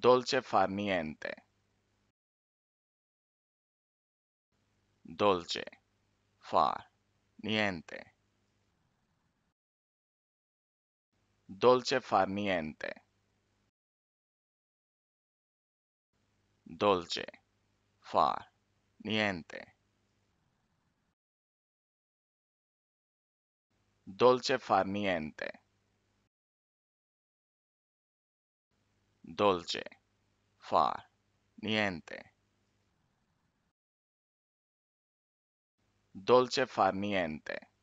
Dolce far niente. Dolce far niente. Dolce far niente. Dolce far niente. Dolce far niente. dolce, far, niente. Dolce far niente.